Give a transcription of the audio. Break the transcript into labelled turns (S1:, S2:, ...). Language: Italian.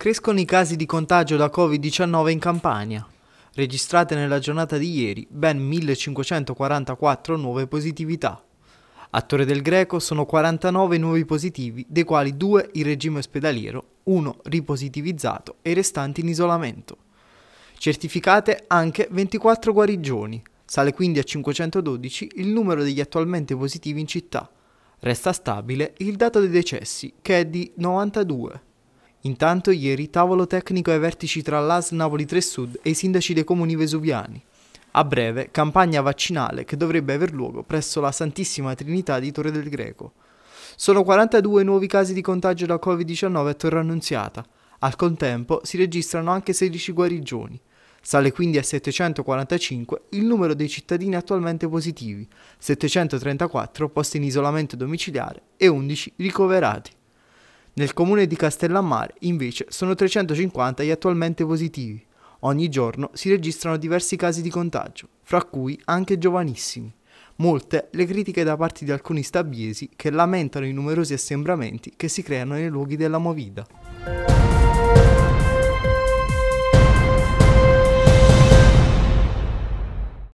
S1: Crescono i casi di contagio da Covid-19 in Campania. Registrate nella giornata di ieri ben 1544 nuove positività. A Torre del Greco sono 49 nuovi positivi, dei quali due in regime ospedaliero, uno ripositivizzato e i restanti in isolamento. Certificate anche 24 guarigioni. Sale quindi a 512 il numero degli attualmente positivi in città. Resta stabile il dato dei decessi, che è di 92. Intanto ieri tavolo tecnico ai vertici tra l'AS Napoli 3 Sud e i sindaci dei comuni vesuviani. A breve, campagna vaccinale che dovrebbe aver luogo presso la Santissima Trinità di Torre del Greco. Sono 42 nuovi casi di contagio da Covid-19 a Torre Annunziata. Al contempo si registrano anche 16 guarigioni. Sale quindi a 745 il numero dei cittadini attualmente positivi, 734 posti in isolamento domiciliare e 11 ricoverati. Nel comune di Castellammare, invece, sono 350 gli attualmente positivi. Ogni giorno si registrano diversi casi di contagio, fra cui anche giovanissimi. Molte le critiche da parte di alcuni stabiesi che lamentano i numerosi assembramenti che si creano nei luoghi della Movida.